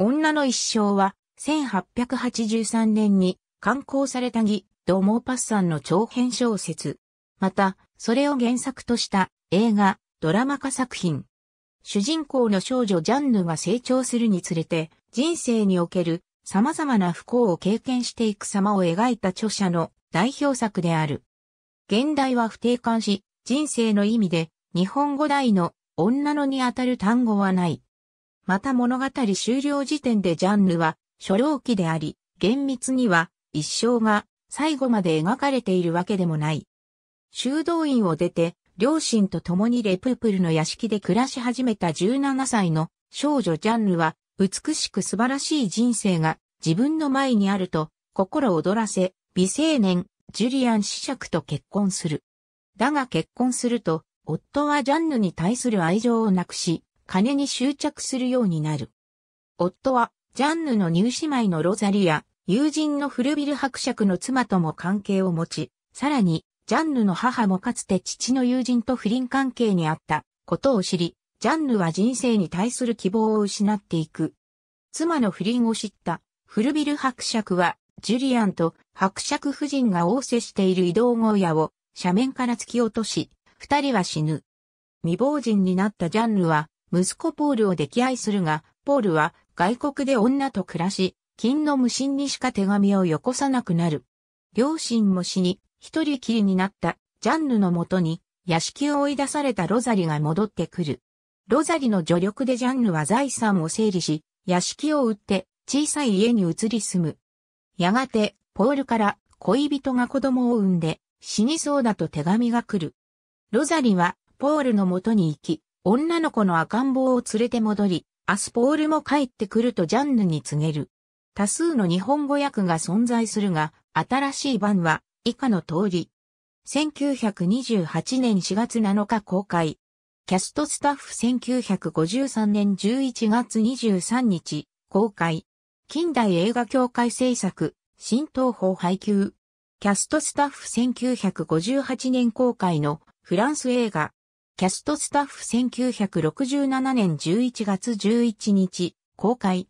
女の一生は、1883年に刊行されたギ・ド・モーパッサンの長編小説。また、それを原作とした映画、ドラマ化作品。主人公の少女ジャンヌが成長するにつれて、人生における様々な不幸を経験していく様を描いた著者の代表作である。現代は不定冠し、人生の意味で、日本語題の女のにあたる単語はない。また物語終了時点でジャンヌは初老期であり、厳密には一生が最後まで描かれているわけでもない。修道院を出て、両親と共にレププルの屋敷で暮らし始めた17歳の少女ジャンヌは、美しく素晴らしい人生が自分の前にあると、心躍らせ、美青年、ジュリアン子爵と結婚する。だが結婚すると、夫はジャンヌに対する愛情をなくし、金に執着するようになる。夫は、ジャンヌの乳姉妹のロザリア、友人のフルビル伯爵の妻とも関係を持ち、さらに、ジャンヌの母もかつて父の友人と不倫関係にあったことを知り、ジャンヌは人生に対する希望を失っていく。妻の不倫を知ったフルビル伯爵は、ジュリアンと伯爵夫人が応接している移動小屋を斜面から突き落とし、二人は死ぬ。未亡人になったジャンヌは、息子ポールを溺愛するが、ポールは外国で女と暮らし、金の無心にしか手紙をよこさなくなる。両親も死に、一人きりになったジャンヌのもとに、屋敷を追い出されたロザリが戻ってくる。ロザリの助力でジャンヌは財産を整理し、屋敷を売って小さい家に移り住む。やがて、ポールから恋人が子供を産んで死にそうだと手紙が来る。ロザリはポールのもとに行き、女の子の赤ん坊を連れて戻り、アスポールも帰ってくるとジャンヌに告げる。多数の日本語訳が存在するが、新しい版は以下の通り。1928年4月7日公開。キャストスタッフ1953年11月23日公開。近代映画協会制作、新東宝配給。キャストスタッフ1958年公開のフランス映画キャストスタッフ1967年11月11日、公開。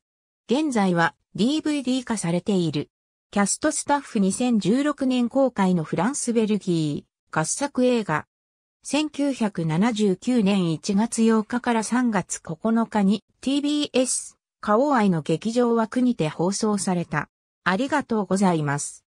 現在は DVD 化されている。キャストスタッフ2016年公開のフランス・ベルギー、合作映画。1979年1月8日から3月9日に TBS、オア愛の劇場枠にて放送された。ありがとうございます。